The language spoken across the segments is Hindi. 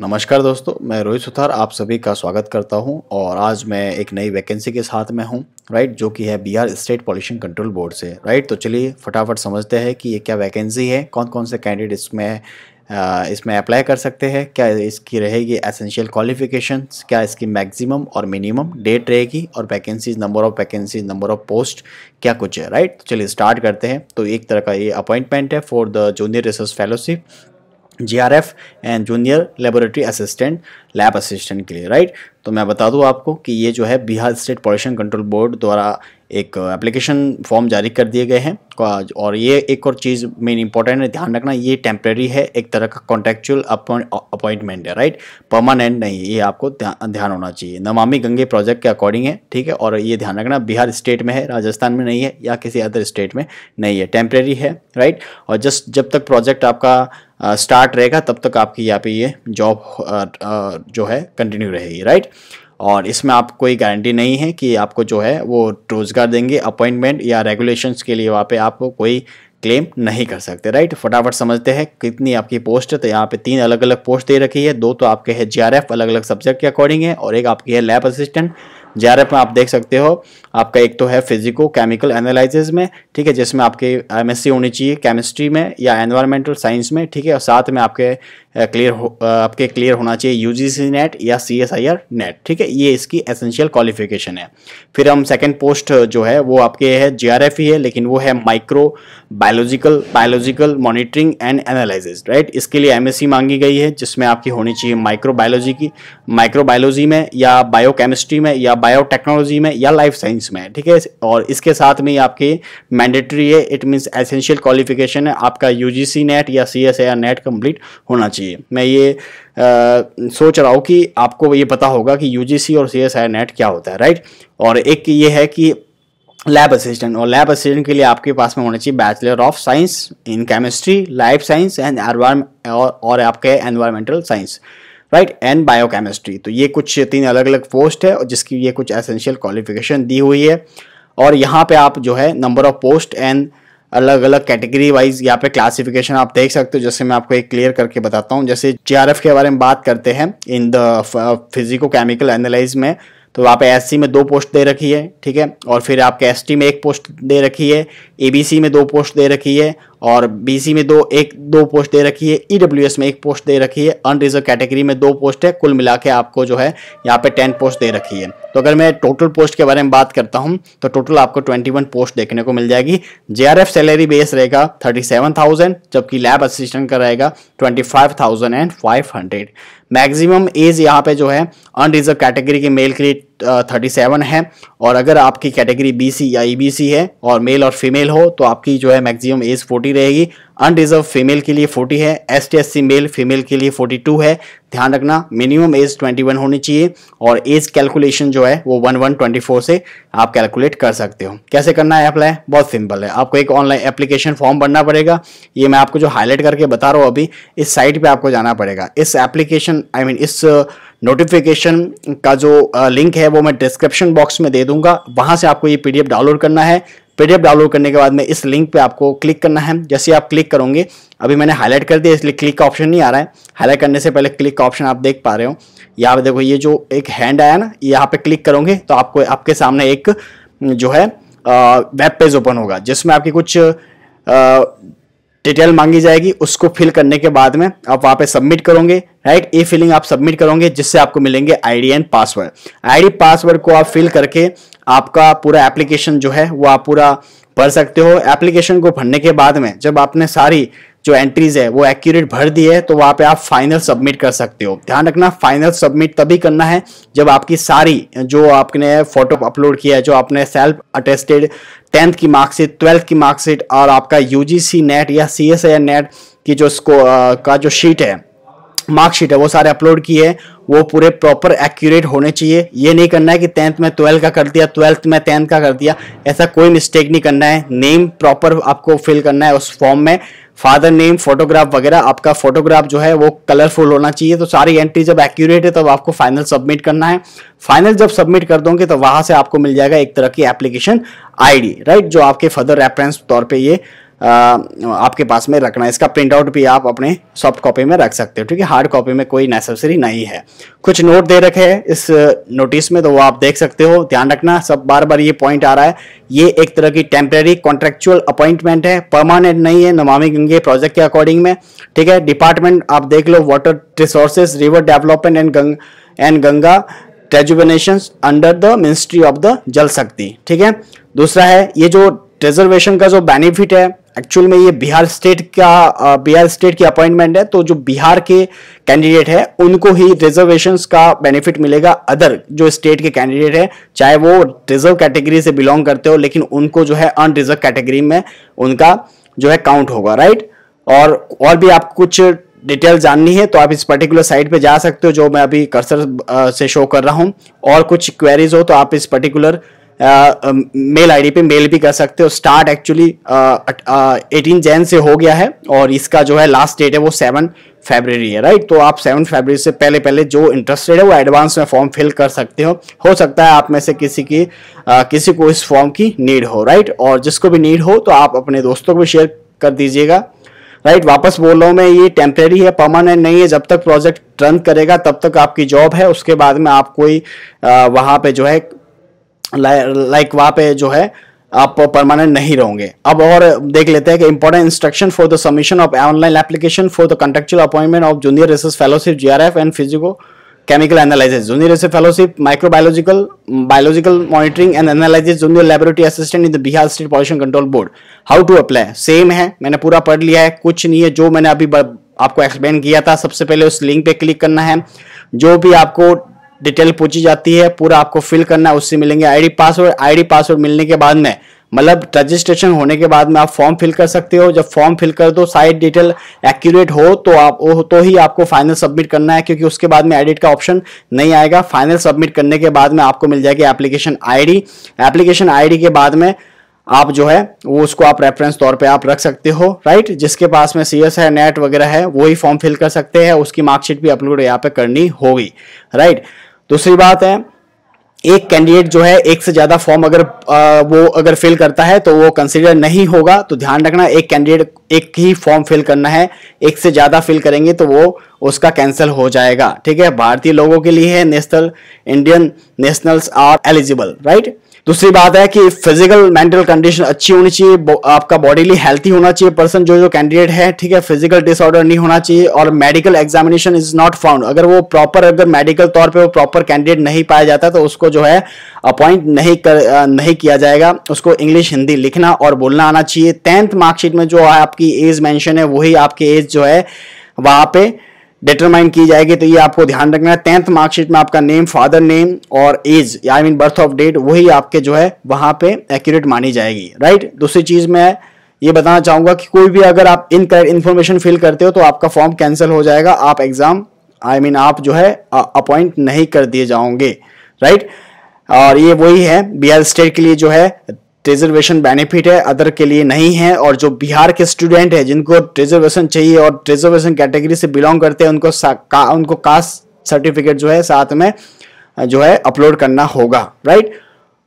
नमस्कार दोस्तों मैं रोहित सुथार आप सभी का स्वागत करता हूं और आज मैं एक नई वैकेंसी के साथ में हूं राइट जो कि है Bihar state pollution control board से राइट तो चलिए फटाफट समझते हैं कि ये क्या वैकेंसी है कौन कौन से कैंडिडेट इसमें इसमें अप्लाई कर सकते हैं क्या इसकी रहेगी एसेंशियल क्वालिफिकेशन क्या इसकी मैक्सिमम और मिनिमम डेट रहेगी और vacancies number of vacancies number of post क्या कुछ है राइट तो चलिए स्टार्ट करते हैं तो एक तरह का ये अपॉइंटमेंट है for the junior research fellowship JRF and junior laboratory assistant lab assistant के लिए राइट तो मैं बता दूं आपको कि ये जो है Bihar state pollution control board द्वारा एक एप्लीकेशन फॉर्म जारी कर दिए गए हैं और ये एक और चीज़ मेन इंपॉर्टेंट है ध्यान रखना ये टेम्प्रेरी है एक तरह का कॉन्ट्रेक्चुअल अपॉइंटमेंट है राइट परमानेंट नहीं ये आपको ध्यान होना चाहिए नमामि गंगे प्रोजेक्ट के अकॉर्डिंग है ठीक है और ये ध्यान रखना बिहार स्टेट में है राजस्थान में नहीं है या किसी अदर स्टेट में नहीं है टेम्प्रेरी है राइट और जस्ट जब तक प्रोजेक्ट आपका स्टार्ट रहेगा तब तक आपकी यहाँ पे ये जॉब जो है कंटिन्यू रहेगी राइट और इसमें आप कोई गारंटी नहीं है कि आपको जो है वो रोज़गार देंगे अपॉइंटमेंट या रेगुलेशंस के लिए वहाँ पे आप कोई क्लेम नहीं कर सकते राइट फटाफट समझते हैं कितनी आपकी पोस्ट है तो यहाँ पे तीन अलग अलग पोस्ट दे रखी है दो तो आपके है जीआरएफ अलग अलग सब्जेक्ट के अकॉर्डिंग है और एक आपकी है लैब असिस्टेंट जेआरएफ में आप देख सकते हो आपका एक तो है फिजिको केमिकल एनालिसिस में ठीक है जिसमें आपके एमएससी होनी चाहिए केमिस्ट्री में या एनवायरमेंटल साइंस में ठीक है और साथ में आपके क्लियर हो आपके क्लियर होना चाहिए यू जी सी नेट या C S I R NET ठीक है ये इसकी एसेंशियल क्वालिफिकेशन है फिर हम सेकेंड पोस्ट जो है वो आपके है जे आर एफ ही है लेकिन वो है micro biological biological monitoring and analysis right इसके लिए एम एस सी मांगी गई है जिसमें आपकी होनी चाहिए माइक्रो बायोलॉजी की माइक्रो बायोलॉजी में या बायो केमिस्ट्री में या बायोटेक्नोलॉजी में या लाइफ साइंस में ठीक है और इसके साथ में आपकी मैंडेटरी है इट मीन्स एसेंशियल क्वालिफिकेशन है आपका यू जी सी नेट या C S I R NET complete होना चाहिए कीजिए मैं ये आ, सोच रहा हूँ कि आपको ये पता होगा कि यूजीसी और सी नेट क्या होता है राइट और एक ये है कि लैब असिस्टेंट और लैब असिस्टेंट के लिए आपके पास में होना चाहिए bachelor of science in chemistry life science and एनवा और आपके environmental science right and biochemistry तो ये कुछ तीन अलग अलग पोस्ट है और जिसकी ये कुछ एसेंशियल क्वालिफिकेशन दी हुई है और यहाँ पे आप जो है नंबर ऑफ पोस्ट एंड अलग अलग कैटेगरी वाइज यहाँ पे क्लासिफिकेशन आप देख सकते हो जैसे मैं आपको एक क्लियर करके बताता हूँ जैसे जे के बारे में बात करते हैं in the physico chemical analyse में तो वहाँ पे एस में दो पोस्ट दे रखी है ठीक है और फिर आपके एस में एक पोस्ट दे रखी है ए में दो पोस्ट दे रखी है और बीसी में दो एक दो पोस्ट दे रखी है ईडब्ल्यू e में एक पोस्ट दे रखी है अनरिजर्व कैटेगरी में दो पोस्ट है कुल मिला के आपको जो है यहाँ पे टेन पोस्ट दे रखी है तो अगर मैं टोटल पोस्ट के बारे में बात करता हूँ तो टोटल आपको ट्वेंटी वन पोस्ट देखने को मिल जाएगी जे सैलरी बेस रहेगा थर्टी सेवन थाउजेंड जबकि लैब असिस्टेंट का रहेगा twenty five thousand and five hundred maximum age यहाँ पे जो है अनरिजर्व कैटेगरी के मेल के लिए थर्टी सेवन है और अगर आपकी कैटेगरी बी सी या ई बी सी है और मेल और फीमेल हो तो आपकी जो है मैक्सिमम एज फोर्टी रहेगी अनरिजर्व फीमेल के लिए फोर्टी है S T S C male female के लिए फोर्टी टू है ध्यान रखना मिनिमम एज ट्वेंटी वन होनी चाहिए और एज कैलकुलेशन जो है वो वन वन ट्वेंटी फोर से आप कैलकुलेट कर सकते हो कैसे करना है अप्लाई बहुत सिंपल है आपको एक ऑनलाइन एप्लीकेशन फॉर्म भरना पड़ेगा ये मैं आपको जो हाईलाइट करके बता रहा हूँ अभी इस साइट पर आपको जाना पड़ेगा इस एप्लीकेशन आई मीन इस नोटिफिकेशन का जो लिंक है वो मैं डिस्क्रिप्शन बॉक्स में दे दूंगा वहां से आपको ये पीडीएफ डाउनलोड करना है पीडीएफ डाउनलोड करने के बाद में इस लिंक पे आपको क्लिक करना है जैसे आप क्लिक करोगे अभी मैंने हाईलाइट कर दिया इसलिए क्लिक का ऑप्शन नहीं आ रहा है हाईलाइट करने से पहले क्लिक का ऑप्शन आप देख पा रहे हो यहाँ पे देखो ये जो एक हैंड आया ना यहाँ पे क्लिक करोगे तो आपको आपके सामने एक जो है वेब पेज ओपन होगा जिसमें आपकी कुछ डिटेल मांगी जाएगी उसको फिल करने के बाद में आप वहां पे सबमिट करोगे राइट ए फिलिंग आप सबमिट करोगे जिससे आपको मिलेंगे ID and password ID password को आप फिल करके आपका पूरा एप्लीकेशन जो है वो आप पूरा भर सकते हो एप्लीकेशन को भरने के बाद में जब आपने सारी जो एंट्रीज है वो एक्यूरेट भर दी है तो वहाँ पे आप फाइनल सबमिट कर सकते हो ध्यान रखना फाइनल सबमिट तभी करना है जब आपकी सारी जो आपने फोटो अपलोड किया है जो आपने सेल्फ अटेस्टेड टेंथ की मार्कशीट ट्वेल्थ की मार्कशीट और आपका यूजीसी नेट या सी एस नेट की जो स्को का जो शीट है मार्कशीट है वो सारे अपलोड किए हैं वो पूरे प्रॉपर एक्यूरेट होने चाहिए ये नहीं करना है कि टेंथ में ट्वेल्थ का कर दिया ट्वेल्थ में टेंथ का कर दिया ऐसा कोई मिस्टेक नहीं करना है नेम प्रॉपर आपको फिल करना है उस फॉर्म में फादर नेम फोटोग्राफ वगैरह आपका फोटोग्राफ जो है वो कलरफुल होना चाहिए तो सारी एंट्री जब एक्यूरेट है तब तो आपको फाइनल सबमिट करना है फाइनल जब सबमिट कर दोगे तो वहां से आपको मिल जाएगा एक तरह की एप्लीकेशन आईडी राइट जो आपके फर्दर रेफरेंस तौर पे ये आपके पास में रखना है इसका प्रिंटआउट भी आप अपने सॉफ्ट कॉपी में रख सकते हो ठीक है हार्ड कॉपी में कोई नेसेसरी नहीं है कुछ नोट दे रखे हैं इस नोटिस में तो वो आप देख सकते हो ध्यान रखना सब बार बार ये पॉइंट आ रहा है ये एक तरह की टेम्प्रेरी कॉन्ट्रेक्चुअल अपॉइंटमेंट है परमानेंट नहीं है नमामि गंगे प्रोजेक्ट के अकॉर्डिंग में ठीक है डिपार्टमेंट आप देख लो water resources river development and गंग and Ganga rejuvenation under the ministry of the Jal Shakti ठीक है दूसरा है ये जो रिजर्वेशन का जो बेनिफिट है एक्चुअल में ये बिहार स्टेट का बिहार स्टेट की अपॉइंटमेंट है तो जो बिहार के कैंडिडेट है उनको ही रिजर्वेशंस का बेनिफिट मिलेगा अदर जो स्टेट के कैंडिडेट है चाहे वो रिजर्व कैटेगरी से बिलोंग करते हो लेकिन उनको जो है अनरिजर्व कैटेगरी में उनका जो है काउंट होगा राइट और और भी आप कुछ डिटेल जाननी है तो आप इस पर्टिकुलर साइट पे जा सकते हो जो मैं अभी कर्सर से शो कर रहा हूँ और कुछ क्वेरीज हो तो आप इस पर्टिकुलर मेल आईडी पे मेल भी कर सकते हो स्टार्ट एक्चुअली एटीन जैन से हो गया है और इसका जो है लास्ट डेट है वो सेवन फेबररी है राइट तो आप सेवन फेबररी से पहले पहले जो इंटरेस्टेड है वो एडवांस में फॉर्म फिल कर सकते हो हो सकता है आप में से किसी की आ, किसी को इस फॉर्म की नीड हो राइट और जिसको भी नीड हो तो आप अपने दोस्तों को भी शेयर कर दीजिएगा राइट वापस बोल रहा हूँ मैं ये टेम्प्रेरी है परमानेंट नहीं है जब तक प्रोजेक्ट रन करेगा तब तक आपकी जॉब है उसके बाद में आप कोई वहाँ पे जो है लाइक वहां पे जो है आप परमानेंट नहीं रहोगे अब और देख लेते हैं कि important instruction for the submission of online application for the contractual appointment of junior research fellowship J R F and physico chemical analysis junior research fellowship microbiological biological monitoring and analysis junior laboratory assistant in the Bihar state pollution control board how to apply same है मैंने पूरा पढ़ लिया है कुछ नहीं है जो मैंने अभी आपको एक्सप्लेन किया था सबसे पहले उस लिंक पे क्लिक करना है जो भी आपको डिटेल पूछी जाती है पूरा आपको फिल करना है उससे मिलेंगे आईडी पासवर्ड आईडी पासवर्ड मिलने के बाद में मतलब रजिस्ट्रेशन होने के बाद में आप फॉर्म फिल कर सकते हो जब फॉर्म फिल कर दो साइड डिटेल एक्यूरेट हो तो आप हो तो ही आपको फाइनल सबमिट करना है क्योंकि उसके बाद में एडिट का ऑप्शन नहीं आएगा फाइनल सबमिट करने के बाद में आपको मिल जाएगी एप्लीकेशन आईडी एप्लीकेशन आईडी के बाद में आप जो है वो उसको आप रेफरेंस तौर पे आप रख सकते हो राइट जिसके पास में सीएस है नेट वगैरह है वही फॉर्म फिल कर सकते हैं उसकी मार्कशीट भी अपलोड यहाँ पे करनी होगी राइट दूसरी बात है एक कैंडिडेट जो है एक से ज्यादा फॉर्म अगर आ, वो अगर फिल करता है तो वो कंसिडर नहीं होगा तो ध्यान रखना एक कैंडिडेट एक ही फॉर्म फिल करना है एक से ज्यादा फिल करेंगे तो वो उसका कैंसिल हो जाएगा ठीक है भारतीय लोगों के लिए है national Indian nationals are eligible right दूसरी बात है कि फिजिकल मेंटल कंडीशन अच्छी होनी चाहिए आपका बॉडीली हेल्थी होना चाहिए पर्सन जो जो कैंडिडेट है ठीक है फिजिकल डिसऑर्डर नहीं होना चाहिए और medical examination is not found अगर वो प्रॉपर अगर मेडिकल तौर पे वो प्रॉपर कैंडिडेट नहीं पाया जाता तो उसको जो है अपॉइंट नहीं कर नहीं किया जाएगा उसको इंग्लिश हिंदी लिखना और बोलना आना चाहिए टेंथ मार्कशीट में जो आपकी एज मैंशन है वही आपकी एज जो है वहाँ पे डिटरमाइन की जाएगी तो ये आपको ध्यान रखना है टेंथ मार्कशीट में आपका नेम फादर नेम और age I mean birth of date वही आपके जो है वहां पे एक्यूरेट मानी जाएगी राइट दूसरी चीज़ मैं ये बताना चाहूँगा कि कोई भी अगर आप इन इन्फॉर्मेशन फिल करते हो तो आपका फॉर्म कैंसिल हो जाएगा आप एग्ज़ाम आई मीन आप जो है अपॉइंट नहीं कर दिए जाओगे राइट और ये वही है बिहार स्टेट के लिए जो है रिजर्वेशन बेनिफिट है अदर के लिए नहीं है और जो बिहार के स्टूडेंट है जिनको रिजर्वेशन चाहिए और रिजर्वेशन कैटेगरी से बिलोंग करते हैं उनको का, उनको कास्ट सर्टिफिकेट जो है साथ में जो है अपलोड करना होगा राइट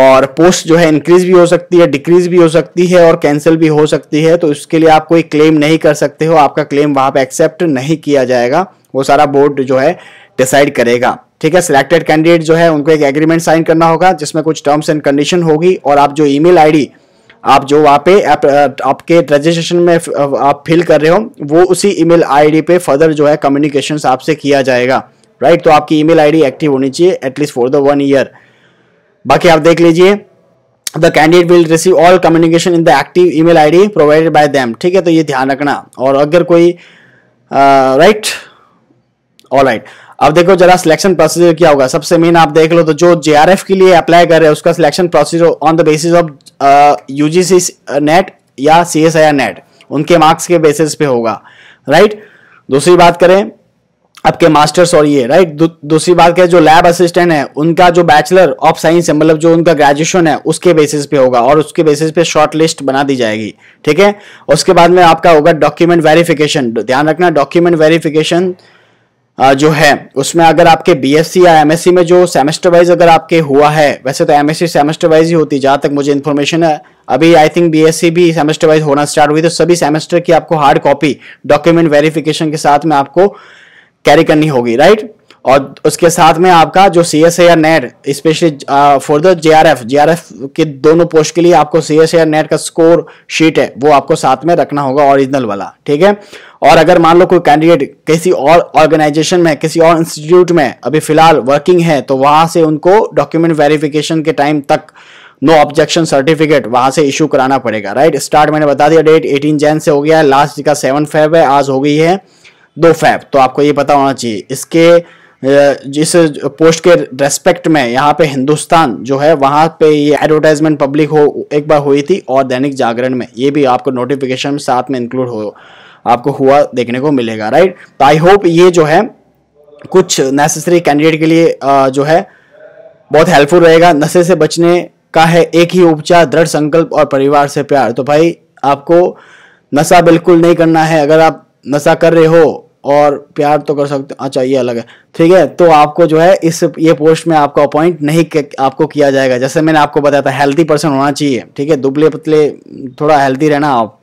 और पोस्ट जो है इंक्रीज भी हो सकती है डिक्रीज भी हो सकती है और कैंसिल भी हो सकती है तो इसके लिए आप कोई क्लेम नहीं कर सकते हो आपका क्लेम वहाँ पर एक्सेप्ट नहीं किया जाएगा वो सारा बोर्ड जो है डिसाइड करेगा ठीक है सिलेक्टेड कैंडिडेट जो है उनको एक एग्रीमेंट साइन करना होगा जिसमें कुछ टर्म्स एंड कंडीशन होगी और आप जो ईमेल आईडी आप जो वहाँ पे आप, आपके रजिस्ट्रेशन में आप फिल कर रहे हो वो उसी ईमेल आईडी पे फर्दर जो है कम्युनिकेशन आपसे किया जाएगा राइट तो आपकी ईमेल आईडी एक्टिव होनी चाहिए at least for the one year बाकी आप देख लीजिए the candidate will receive all communication in the active email provided by them ठीक है तो ये ध्यान रखना और अगर कोई राइट ऑल राइट अब देखो जरा सिलेक्शन प्रोसीजर क्या होगा सबसे मेन आप देख लो तो जो जे के लिए अप्लाई कर रहे हैं उसका selection procedure on the basis of UGC NET या सी एस नेट उनके मार्क्स के बेसिस पे होगा राइट दूसरी बात करें आपके मास्टर्स और ये राइट दूसरी बात क्या जो लैब असिस्टेंट है उनका जो बैचलर ऑफ साइंस है मतलब जो उनका ग्रेजुएशन है उसके बेसिस पे होगा और उसके बेसिस पे शॉर्ट लिस्ट बना दी जाएगी ठीक है उसके बाद में आपका होगा डॉक्यूमेंट वेरिफिकेशन ध्यान रखना डॉक्यूमेंट वेरिफिकेशन जो है उसमें अगर आपके बीएससी या एमएससी में जो सेमेस्टर वाइज अगर आपके हुआ है वैसे तो एमएससी सेमेस्टर वाइज ही होती जहाँ तक मुझे इन्फॉर्मेशन है अभी आई थिंक बीएससी भी सेमेस्टर वाइज होना स्टार्ट हुई तो सभी सेमेस्टर की आपको हार्ड कॉपी डॉक्यूमेंट वेरिफिकेशन के साथ में आपको कैरी करनी होगी राइट और उसके साथ में आपका जो सी एस या NET specially for the J R F J R F के दोनों पोस्ट के लिए आपको सी एस या नेट e का स्कोर शीट है वो आपको साथ में रखना होगा ओरिजिनल वाला ठीक है और अगर मान लो कोई कैंडिडेट किसी और ऑर्गेनाइजेशन में किसी और इंस्टीट्यूट में अभी फिलहाल वर्किंग है तो वहाँ से उनको डॉक्यूमेंट वेरिफिकेशन के टाइम तक नो ऑब्जेक्शन सर्टिफिकेट वहां से इशू कराना पड़ेगा राइट स्टार्ट मैंने बता दिया डेट एटीन जैन से हो गया है लास्ट का सेवन फेब है आज हो गई है दो फैब तो आपको ये पता होना चाहिए इसके जिस पोस्ट के रेस्पेक्ट में यहाँ पे हिंदुस्तान जो है वहाँ पे ये एडवर्टाइजमेंट पब्लिक हो एक बार हुई थी और दैनिक जागरण में ये भी आपको नोटिफिकेशन साथ में इंक्लूड हो आपको हुआ देखने को मिलेगा राइट तो आई होप ये जो है कुछ नेसेसरी कैंडिडेट के लिए जो है बहुत हेल्पफुल रहेगा नशे से बचने का है एक ही उपचार दृढ़ संकल्प और परिवार से प्यार तो भाई आपको नशा बिल्कुल नहीं करना है अगर आप नशा कर रहे हो और प्यार तो कर सकते अच्छा ये अलग है ठीक है तो आपको जो है इस ये पोस्ट में आपको अपॉइंट नहीं आपको किया जाएगा जैसे मैंने आपको बताया था हेल्थी पर्सन होना चाहिए ठीक है दुबले पतले थोड़ा हेल्थी रहना आप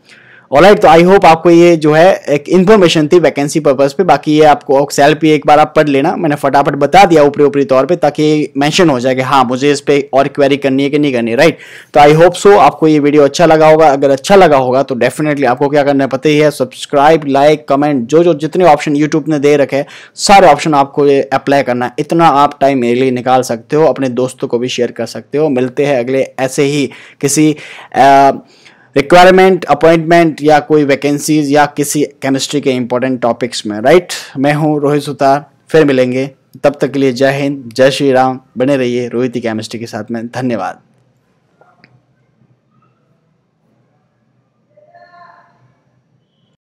ऑलराइट तो आई होप आपको ये जो है एक इन्फॉर्मेशन थी वैकेंसी पर्पज पे बाकी ये आपको सेल पे एक बार आप पढ़ लेना मैंने फटाफट बता दिया ऊपरी ऊपरी तौर पे ताकि मेंशन हो जाए कि हाँ मुझे इस पर और क्वेरी करनी है कि नहीं करनी राइट तो आई होप सो आपको ये वीडियो अच्छा लगा होगा अगर अच्छा लगा होगा तो डेफिनेटली आपको क्या करना पता ही है सब्सक्राइब लाइक कमेंट जो जो जितने ऑप्शन यूट्यूब ने दे रखे सारे ऑप्शन आपको ये अप्लाई करना है इतना आप टाइम मेरे लिए निकाल सकते हो अपने दोस्तों को भी शेयर कर सकते हो मिलते हैं अगले ऐसे ही किसी आ, रिक्वायरमेंट अपॉइंटमेंट या कोई वैकेंसीज या किसी केमिस्ट्री के इंपॉर्टेंट टॉपिक्स में राइट मैं हूँ रोहित सुतार फिर मिलेंगे तब तक के लिए जय हिंद जय श्री राम बने रहिए रोहित केमिस्ट्री के साथ में धन्यवाद